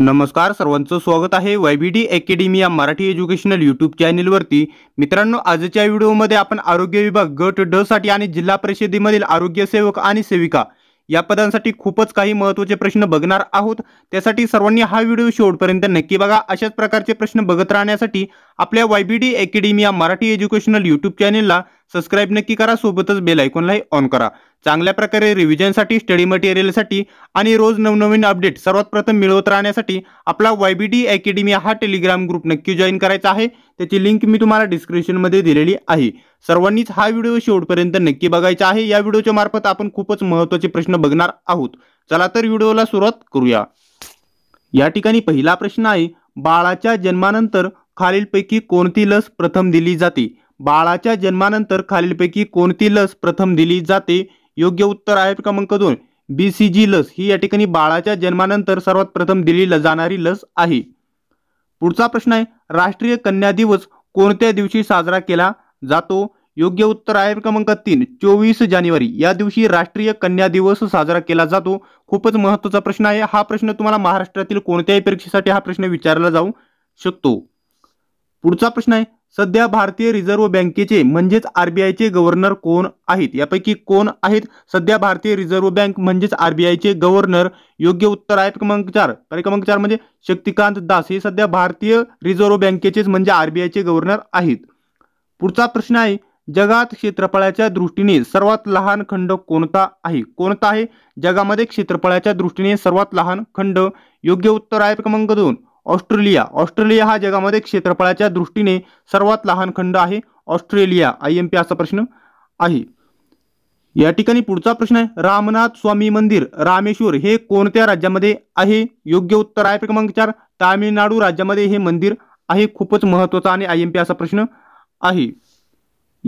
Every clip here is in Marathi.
नमस्कार सर्वांचं स्वागत आहे वाय बी डी अकॅडमी या मराठी एज्युकेशनल यूट्यूब चॅनेलवरती मित्रांनो आजच्या व्हिडिओमध्ये आपण आरोग्य विभाग गट ड साठी आणि जिल्हा परिषदेमधील आरोग्य सेवक आणि सेविका या पदांसाठी खूपच काही महत्त्वाचे प्रश्न बघणार आहोत त्यासाठी सर्वांनी हा व्हिडिओ शेवटपर्यंत नक्की बघा अशाच प्रकारचे प्रश्न बघत राहण्यासाठी आपल्या वाय बी डी अकॅडमी या मराठी एज्युकेशनल यूट्यूब चॅनेलला सबस्क्राईब नक्की करा सोबतच बेल आयकॉनलाही ऑन करा चांगल्या प्रकारे रिव्हिजनसाठी स्टडी मटेरियलसाठी आणि रोज नवनवीन अपडेट सर्वात प्रथम मिळवत राहण्यासाठी आपला वाय बी डी अकॅडमी हा टेलिग्राम ग्रुप नक्की जॉईन करायचा आहे त्याची लिंक मी तुम्हाला डिस्क्रिप्शनमध्ये दिलेली आहे सर्वांनीच हा व्हिडिओ शेवटपर्यंत नक्की बघायचा आहे या व्हिडिओच्या मार्फत आपण खूपच महत्त्वाचे प्रश्न बघणार आहोत चला तर व्हिडिओला सुरुवात करूया या ठिकाणी पहिला प्रश्न आहे बाळाच्या जन्मानंतर खालीलपैकी कोणती लस प्रथम दिली जाते बाळाच्या जन्मानंतर खालीलपैकी कोणती लस प्रथम दिली जाते योग्य उत्तर आहे क्रमांक दोन बी सी जी लस ही या ठिकाणी बाळाच्या जन्मानंतर सर्वात प्रथम दिली जाणारी लस आहे पुढचा प्रश्न आहे राष्ट्रीय कन्या दिवस कोणत्या दिवशी साजरा केला जातो योग्य उत्तर आहे क्रमांक तीन चोवीस जानेवारी या दिवशी राष्ट्रीय कन्या दिवस साजरा केला जातो खूपच महत्त्वाचा प्रश्न आहे हा प्रश्न तुम्हाला महाराष्ट्रातील कोणत्याही परीक्षेसाठी हा प्रश्न विचारला जाऊ शकतो पुढचा प्रश्न आहे सध्या भारतीय रिझर्व्ह बँकेचे म्हणजेच आरबीआयचे गव्हर्नर कोण आहेत यापैकी कोण आहेत सध्या भारतीय रिझर्व्ह बँक म्हणजेच आरबीआयचे गव्हर्नर योग्य उत्तर आहे क्रमांक चार क्रमांक चार म्हणजे शक्तिकांत दास हे सध्या भारतीय रिझर्व्ह बँकेचेच म्हणजे आरबीआयचे गव्हर्नर आहेत पुढचा प्रश्न आहे जगात क्षेत्रफळाच्या दृष्टीने सर्वात लहान खंड कोणता आहे कोणता आहे जगामध्ये क्षेत्रफळाच्या दृष्टीने सर्वात लहान खंड योग्य उत्तर आहे क्रमांक दोन ऑस्ट्रेलिया ऑस्ट्रेलिया हा जगामध्ये क्षेत्रफळाच्या दृष्टीने सर्वात लहान खंड आहे ऑस्ट्रेलिया आय एम पी असा प्रश्न आहे या ठिकाणी पुढचा प्रश्न आहे रामनाथ स्वामी मंदिर रामेश्वर हे कोणत्या राज्यामध्ये आहे योग्य उत्तर आहे क्रमांक चार तामिळनाडू राज्यामध्ये हे मंदिर आहे खूपच महत्त्वाचा आणि आय एम पी असा प्रश्न आहे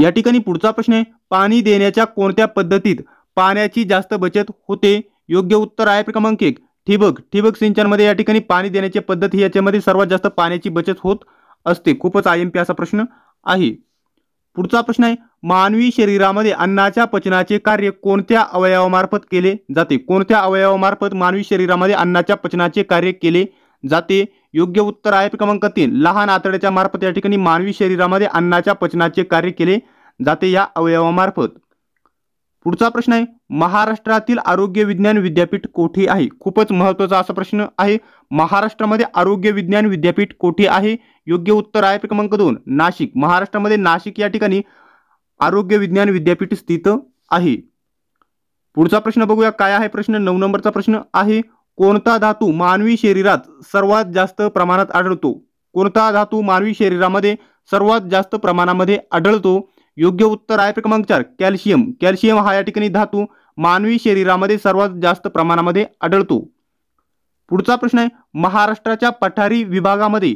या ठिकाणी पुढचा प्रश्न आहे पाणी देण्याच्या कोणत्या पद्धतीत पाण्याची जास्त बचत होते योग्य उत्तर आहे क्रमांक एक ठिबक ठिबक सिंचनमध्ये या ठिकाणी पाणी देण्याची पद्धत ही याच्यामध्ये सर्वात जास्त पाण्याची बचत होत असते खूपच आय एम पी असा प्रश्न आहे पुढचा प्रश्न आहे मानवी शरीरामध्ये अन्नाच्या पचनाचे कार्य कोणत्या अवयवामार्फत केले जाते कोणत्या अवयवामार्फत मानवी शरीरामध्ये अन्नाच्या पचनाचे कार्य केले जाते योग्य उत्तर आहे क्रमांक तीन लहान आतड्याच्या मार्फत या ठिकाणी मानवी शरीरामध्ये अन्नाच्या पचनाचे कार्य केले जाते या अवयवामार्फत पुढचा प्रश्न आहे महाराष्ट्रातील आरोग्य विज्ञान विद्यापीठ कोठे आहे खूपच महत्त्वाचा असा प्रश्न आहे महाराष्ट्रामध्ये आरोग्य विज्ञान विद्यापीठ कोठे आहे योग्य उत्तर आहे क्रमांक दोन नाशिक महाराष्ट्रामध्ये नाशिक या ठिकाणी आरोग्य विज्ञान विद्यापीठ स्थित आहे पुढचा प्रश्न बघूया काय आहे प्रश्न नऊ नंबरचा प्रश्न आहे कोणता धातू मानवी शरीरात सर्वात जास्त प्रमाणात आढळतो कोणता धातू मानवी शरीरामध्ये सर्वात जास्त प्रमाणामध्ये आढळतो योग्य उत्तर आहे क्रमांक चार कॅल्शियम कॅल्शियम हा या ठिकाणी धातू मानवी शरीरामध्ये सर्वात जास्त प्रमाणामध्ये आढळतो पुढचा प्रश्न आहे महाराष्ट्राच्या पठारी विभागामध्ये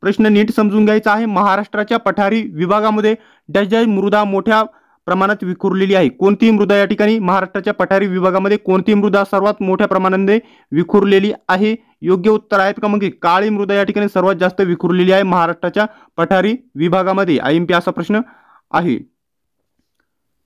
प्रश्न नीट समजून घ्यायचा आहे महाराष्ट्राच्या पठारी विभागामध्ये डजाई मृदा मोठ्या प्रमाणात विखुरलेली आहे कोणती मृदा या ठिकाणी महाराष्ट्राच्या पठारी विभागामध्ये कोणती मृदा सर्वात मोठ्या प्रमाणामध्ये विखुरलेली आहे योग्य उत्तर आहेत का मग काळी मृदा या ठिकाणी सर्वात जास्त विखुरलेली आहे महाराष्ट्राच्या पठारी विभागामध्ये आय एम पी असा प्रश्न आहे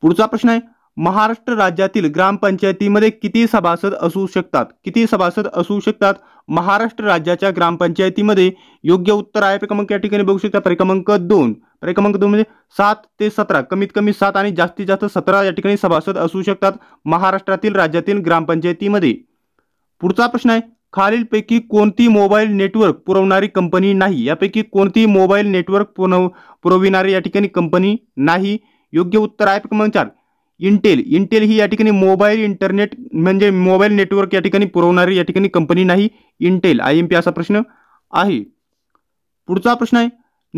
पुढचा प्रश्न आहे महाराष्ट्र राज्यातील ग्रामपंचायतीमध्ये किती सभासद असू शकतात किती सभासद असू शकतात महाराष्ट्र राज्याच्या ग्रामपंचायतीमध्ये योग्य उत्तर आहे क्रमांक या ठिकाणी बघू शकता क्रमांक दोन प्रक्रमांक दोन म्हणजे सात ते सतरा कमीत कमी सात आणि जास्तीत जास्त सतरा या ठिकाणी सभासद असू शकतात महाराष्ट्रातील राज्यातील ग्रामपंचायतीमध्ये पुढचा प्रश्न आहे खालीलपैकी कोणती मोबाईल नेटवर्क पुरवणारी कंपनी नाही यापैकी कोणती मोबाईल नेटवर्क पुरव पुरविणारी या ठिकाणी कंपनी नाही योग्य उत्तर आहे क्रमांक चार इंटेल इंटेल ही या ठिकाणी मोबाईल इंटरनेट म्हणजे मोबाईल नेटवर्क या ठिकाणी पुरवणारी या ठिकाणी कंपनी नाही इंटेल आय एम पी असा प्रश्न आहे पुढचा प्रश्न आहे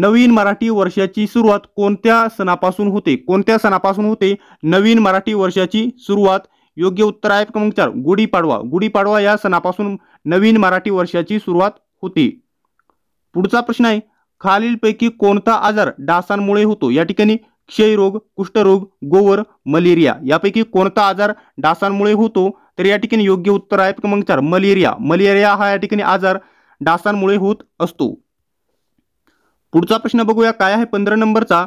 नवीन मराठी वर्षाची सुरुवात कोणत्या सणापासून होते कोणत्या सणापासून होते नवीन मराठी वर्षाची सुरुवात योग्य उत्तर आहे क्रमांक चार गुढीपाडवा गुढीपाडवा या सणापासून नवीन मराठी वर्षाची सुरुवात होते पुढचा प्रश्न आहे खालीलपैकी कोणता आजार डासांमुळे होतो या ठिकाणी क्षयरोग कुष्ठरोग गोवर मलेरिया यापैकी कोणता आजार डासांमुळे होतो तर या ठिकाणी योग्य उत्तर आहे क्रमांक चार मलेरिया मलेरिया हा या ठिकाणी आजार डासांमुळे होत असतो पुढचा प्रश्न बघूया काय आहे पंधरा नंबरचा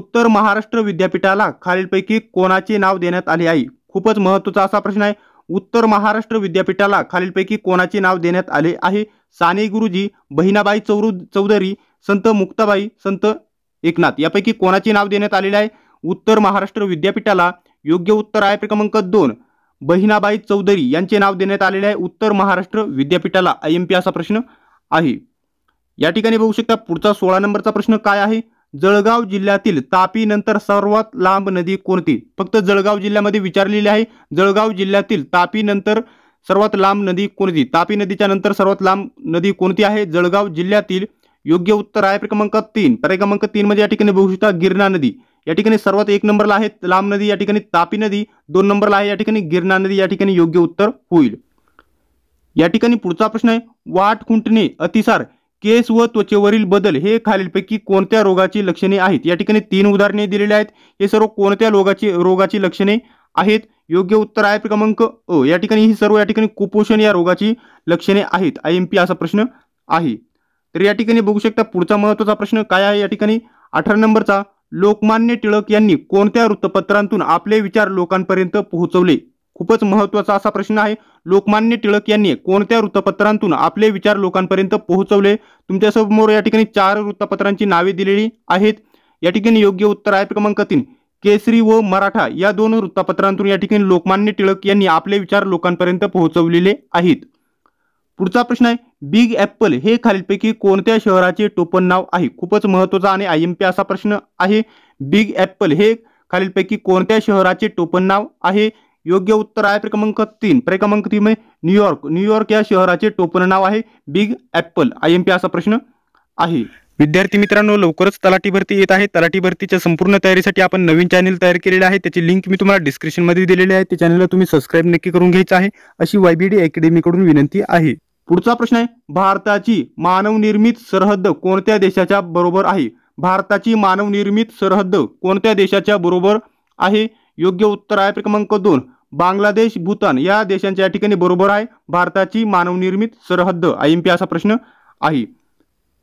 उत्तर महाराष्ट्र विद्यापीठाला खालीलपैकी कोणाचे नाव देण्यात आले आहे खूपच महत्त्वाचा असा प्रश्न आहे उत्तर महाराष्ट्र विद्यापीठाला खालीलपैकी कोणाचे नाव देण्यात आले आहे साने गुरुजी बहिणाबाई चौरु चौधरी संत मुक्ताबाई संत एकनाथ यापैकी कोणाचे नाव देण्यात आलेले आहे उत्तर महाराष्ट्र विद्यापीठाला योग्य उत्तर आहे क्रमांक दोन बहिणाबाई चौधरी यांचे नाव देण्यात आलेले आहे उत्तर महाराष्ट्र विद्यापीठाला आय एम पी असा प्रश्न आहे या ठिकाणी बघू शकता पुढचा सोळा नंबरचा प्रश्न काय आहे जळगाव जिल्ह्यातील तापी नंतर सर्वात लांब नदी कोणती फक्त जळगाव जिल्ह्यामध्ये विचारलेली आहे जळगाव जिल्ह्यातील तापी नंतर सर्वात लांब नदी कोणती तापी नदीच्या नंतर सर्वात लांब नदी कोणती आहे जळगाव जिल्ह्यातील योग्य उत्तर आहे क्रमांक तीन पर्याय क्रमांक तीन मध्ये या ठिकाणी बघू शकता गिरणा नदी या ठिकाणी सर्वात एक नंबरला आहे लांब नदी या ठिकाणी तापी नदी दोन नंबरला आहे या ठिकाणी गिरणा नदी या ठिकाणी योग्य उत्तर होईल या ठिकाणी पुढचा प्रश्न आहे वाट खुंटणे अतिसार केस व त्वचेवरील बदल हे खालीलपैकी कोणत्या रोगाची लक्षणे आहेत या ठिकाणी तीन उदाहरणे दिलेली आहेत हे सर्व कोणत्या रोगाची रोगाची लक्षणे आहेत योग्य उत्तर आहे क्रमांक अ या ठिकाणी ही सर्व या ठिकाणी कुपोषण या रोगाची लक्षणे आहेत आय एम पी असा प्रश्न आहे तर या ठिकाणी बघू शकता पुढचा महत्त्वाचा प्रश्न काय आहे या ठिकाणी अठरा नंबरचा लोकमान्य टिळक यांनी कोणत्या वृत्तपत्रांतून आपले विचार लोकांपर्यंत पोहोचवले खूपच महत्त्वाचा असा प्रश्न आहे लोकमान्य टिळक यांनी कोणत्या वृत्तपत्रांतून आपले विचार लोकांपर्यंत पोहोचवले तुमच्यासमोर या ठिकाणी चार वृत्तपत्रांची नावे दिलेली आहेत या ठिकाणी योग्य उत्तर आहे क्रमांक तीन केसरी व मराठा या दोन वृत्तपत्रांतून या ठिकाणी लोकमान्य टिळक यांनी आपले विचार लोकांपर्यंत पोहोचवलेले आहेत पुढचा प्रश्न आहे बिग ॲपल हे खालीलपैकी कोणत्या शहराचे टोपण नाव आहे खूपच महत्वाचा आणि आय एम पी असा प्रश्न आहे बिग ॲपल हे खालीलपैकी कोणत्या शहराचे टोपण नाव आहे योग्य उत्तर आहे क्रमांक तीन क्रमांक तीन म्हणजे न्यूयॉर्क न्यूयॉर्क या शहराचे टोपण नाव आहे big apple I M P असा प्रश्न आहे विद्यार्थी मित्रांनो लवकरच तलाठी भरती येत आहे तलाठी भरतीच्या संपूर्ण तयारीसाठी आपण नवीन चॅनल तयार केलेले आहे त्याची लिंक मी तुम्हाला डिस्क्रिप्शनमध्ये दिलेली आहे त्या चॅनलला तुम्ही सबस्क्राईब नक्की करून घ्यायचं आहे अशी वायबीडी अकॅडमीकडून विनंती आहे पुढचा प्रश्न आहे भारताची मानवनिर्मित सरहद्द कोणत्या देशाच्या बरोबर आहे भारताची मानवनिर्मित सरहद्द कोणत्या देशाच्या बरोबर आहे योग्य उत्तर आहे क्रमांक दोन बांगलादेश भूतान या देशांच्या या ठिकाणी बरोबर आहे भारताची मानवनिर्मित सरहद्द आयएमपी असा प्रश्न आहे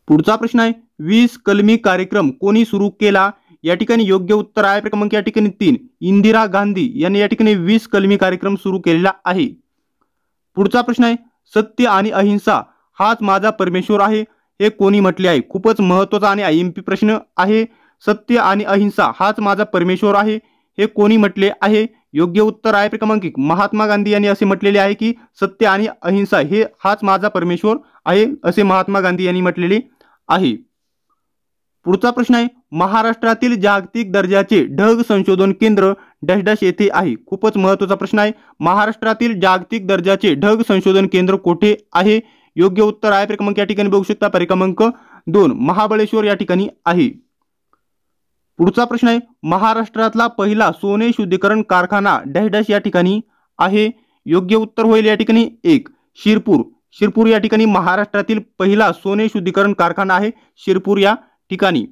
पुढचा प्रश्न आहे वीस कलमी कार्यक्रम कोणी सुरू केला या ठिकाणी योग्य उत्तर आहे क्रमांक या ठिकाणी तीन इंदिरा गांधी यांनी या ठिकाणी वीस कलमी कार्यक्रम सुरू केलेला आहे पुढचा प्रश्न आहे सत्य आणि अहिंसा हाच माझा परमेश्वर आहे हे कोणी म्हटले आहे खूपच महत्वाचा आणि आयएमपी प्रश्न आहे सत्य आणि अहिंसा हाच माझा परमेश्वर आहे हे कोणी म्हटले आहे योग्य उत्तर आहे क्रमांक महात्मा गांधी यांनी असे म्हटलेले आहे की सत्य आणि अहिंसा हे हाच माझा परमेश्वर आहे असे महात्मा गांधी यांनी म्हटलेले आहे पुढचा प्रश्न आहे महाराष्ट्रातील जागतिक दर्जाचे ढग संशोधन केंद्र डॅश डॅश येथे आहे खूपच महत्त्वाचा प्रश्न आहे महाराष्ट्रातील जागतिक दर्जाचे ढग संशोधन केंद्र कोठे आहे योग्य उत्तर आहे क्रमांक या ठिकाणी बघू शकता परिक्रमांक दोन महाबळेश्वर या ठिकाणी आहे पुढचा प्रश्न आहे महाराष्ट्रातला पहिला सोने शुद्धीकरण कारखाना डॅश डॅश या ठिकाणी आहे योग्य उत्तर होईल या ठिकाणी एक शिरपूर शिरपूर या ठिकाणी महाराष्ट्रातील पहिला सोने शुद्धीकरण कारखाना आहे शिरपूर या ठिकाणी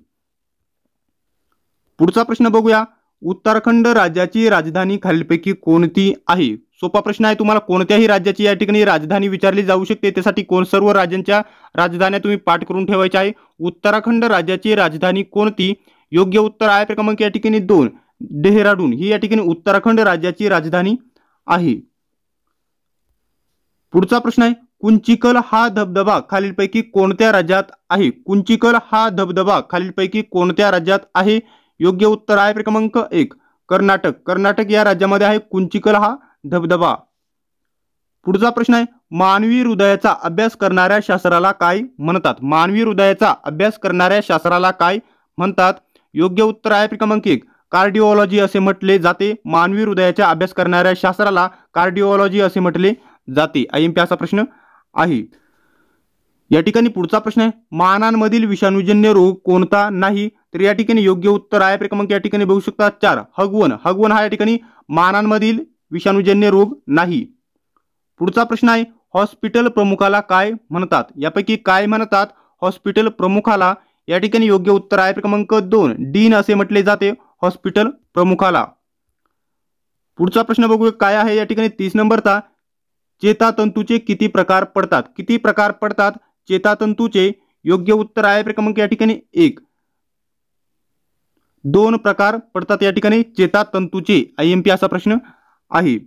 पुढचा प्रश्न बघूया उत्तराखंड राज्याची राजधानी खालीलपैकी कोणती आहे सोपा प्रश्न आहे तुम्हाला कोणत्याही राज्याची या ठिकाणी राजधानी विचारली जाऊ शकते त्यासाठी कोण सर्व राज्यांच्या राजधान्या तुम्ही पाठ करून ठेवायच्या आहे उत्तराखंड राज्याची राजधानी कोणती योग्य उत्तर आहे क्रमांक या ठिकाणी दोन डेहराडून ही या ठिकाणी उत्तराखंड राज्याची राजधानी आहे पुढचा प्रश्न आहे कुंचिकल हा धबधबा खालीलपैकी कोणत्या राज्यात आहे कुंचिकल हा धबधबा खालीलपैकी कोणत्या राज्यात आहे योग्य उत्तर आहे क्रमांक एक कर्नाटक कर्नाटक या राज्यामध्ये आहे कुंचिकल हा धबधबा पुढचा प्रश्न आहे मानवी हृदयाचा अभ्यास करणाऱ्या शास्त्राला काय म्हणतात मानवी हृदयाचा अभ्यास करणाऱ्या शास्त्राला काय म्हणतात योग्य उत्तर आहे क्रमांक एक कार्डिओलॉजी असे म्हटले जाते मानवी हृदयाचा अभ्यास करणाऱ्या शास्त्राला कार्डिओलॉजी असे म्हटले जाते आय असा प्रश्न आहे या ठिकाणी पुढचा प्रश्न आहे मानांमधील विषाणूजन्य रोग कोणता नाही तर या ठिकाणी योग्य उत्तर आहे क्रमांक या ठिकाणी बघू शकता चार हगवण हगवन हा या ठिकाणी मानांमधील विषाणूजन्य रोग नाही पुढचा प्रश्न आहे हॉस्पिटल प्रमुखाला काय म्हणतात यापैकी काय म्हणतात हॉस्पिटल प्रमुखाला या ठिकाणी योग्य उत्तर आहे क्रमांक दोन डीन असे म्हटले जाते हॉस्पिटल प्रमुखाला पुढचा प्रश्न बघूया काय आहे या ठिकाणी तीस नंबरचा चेतातंतूचे किती प्रकार पडतात किती प्रकार पडतात चेतातंतूचे योग्य उत्तर आहे क्रमांक या ठिकाणी एक दोन प्रकार पडतात या ठिकाणी चेतातंतूचे आय एम पी असा प्रश्न आहे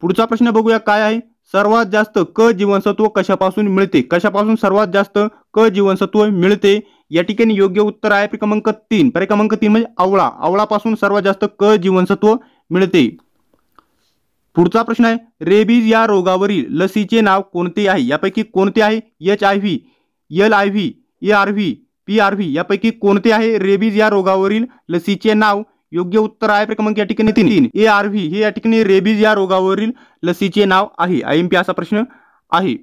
पुढचा प्रश्न बघूया काय आहे सर्वात जास्त क जीवनसत्व कशापासून मिळते कशापासून सर्वात जास्त क जीवनसत्व मिळते या ठिकाणी योग्य उत्तर आहे क्रमांक तीन पर्याय क्रमांक तीन म्हणजे आवळा आवळापासून सर्वात जास्त क जीवनसत्व मिळते पुढचा प्रश्न आहे रेबीज या रोगावरील लसीचे नाव कोणते आहे यापैकी कोणते आहे H I V L I V A R V P R V यापैकी कोणते आहे रेबीज या रोगावरील लसीचे नाव योग्य उत्तर आहे क्रमांक या ठिकाणी तीन तीन ए आर व्ही हे या ठिकाणी रेबीज या रोगावरील लसीचे नाव आहे आय एम पी असा प्रश्न आहे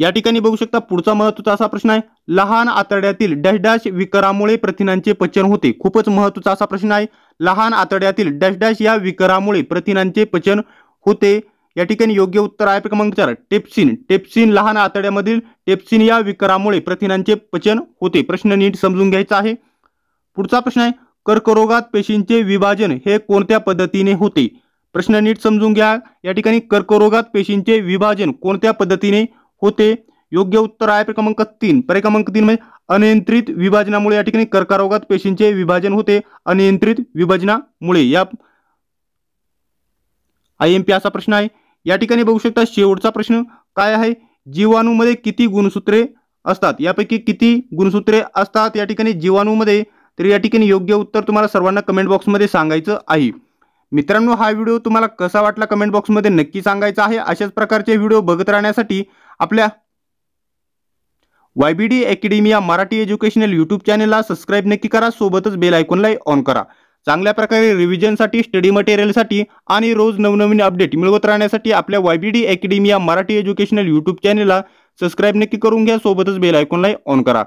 या ठिकाणी बघू शकता पुढचा महत्त्वाचा असा प्रश्न आहे लहान आतड्यातील डॅश डॅश विकारामुळे प्रथिनांचे पचन होते खूपच महत्त्वाचा असा प्रश्न आहे लहान आतड्यातील डॅश डॅश या विकारामुळे प्रथिनांचे पचन होते या ठिकाणी योग्य उत्तर आहे क्रमांक चार टेप्सिन टेप्सिन लहान आतड्यामधील टेप्सिन या विकारामुळे प्रथिनांचे पचन होते प्रश्न नीट समजून घ्यायचा आहे पुढचा प्रश्न आहे कर्करोगात पेशींचे विभाजन हे कोणत्या पद्धतीने होते प्रश्न नीट समजून घ्या या ठिकाणी कर्करोगात पेशींचे विभाजन कोणत्या पद्धतीने होते योग्य उत्तर आहे क्रमांक तीन पर्याय क्रमांक तीन म्हणजे अनियंत्रित विभाजनामुळे या ठिकाणी कर्करोगात पेशींचे विभाजन होते अनियंत्रित विभाजनामुळे या आय एम पी असा प्रश्न आहे या ठिकाणी बघू शकता शेवटचा प्रश्न काय आहे जीवाणूमध्ये किती गुणसूत्रे असतात यापैकी किती गुणसूत्रे असतात या ठिकाणी जीवाणूमध्ये तर या ठिकाणी योग्य उत्तर तुम्हाला सर्वांना कमेंट बॉक्समध्ये सांगायचं आहे मित्रांनो हा व्हिडिओ तुम्हाला कसा वाटला कमेंट बॉक्समध्ये नक्की सांगायचा आहे अशाच प्रकारचे व्हिडिओ बघत राहण्यासाठी आपल्या वाय बी डी अकॅडमी या मराठी एज्युकेशनल यूट्यूब चॅनलला सबस्क्राईब नक्की करा सोबतच बेल आयकॉनला ऑन करा चांगल्या प्रकारे रिव्हिजनसाठी स्टडी मटेरियलसाठी आणि रोज नवनवीन अपडेट मिळवत राहण्यासाठी आपल्या वाय डी अकॅडमी या मराठी एज्युकेशनल यूट्यूब चॅनलला सबस्क्राईब नक्की करून घ्या सोबतच बेल लाई ऑन करा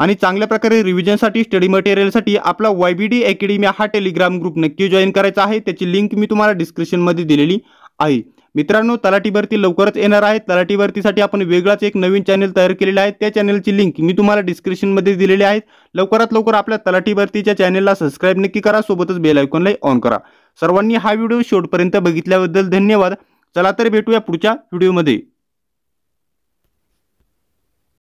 आणि चांगल्या प्रकारे रिव्हिजनसाठी स्टडी मटेरियलसाठी आपला वाय बी डी अकॅडमी हा टेलिग्राम ग्रुप नक्की जॉईन करायचा आहे त्याची लिंक मी तुम्हाला डिस्क्रिप्शनमध्ये दिलेली आहे मित्रांनो तलाठी भरती लवकरच येणार आहे तलाठी भरतीसाठी आपण वेगळाच एक नवीन चॅनल तयार केलेला आहे त्या चॅनलची लिंक मी तुम्हाला डिस्क्रिप्शनमध्ये दिलेली आहे लवकरात लवकर आपल्या तलाठी भरतीच्या चॅनलला सबस्क्राईब नक्की करा सोबतच बेल आयकॉनलाही ऑन करा सर्वांनी हा व्हिडिओ शेवटपर्यंत बघितल्याबद्दल धन्यवाद चला तर भेटूया पुढच्या व्हिडिओमध्ये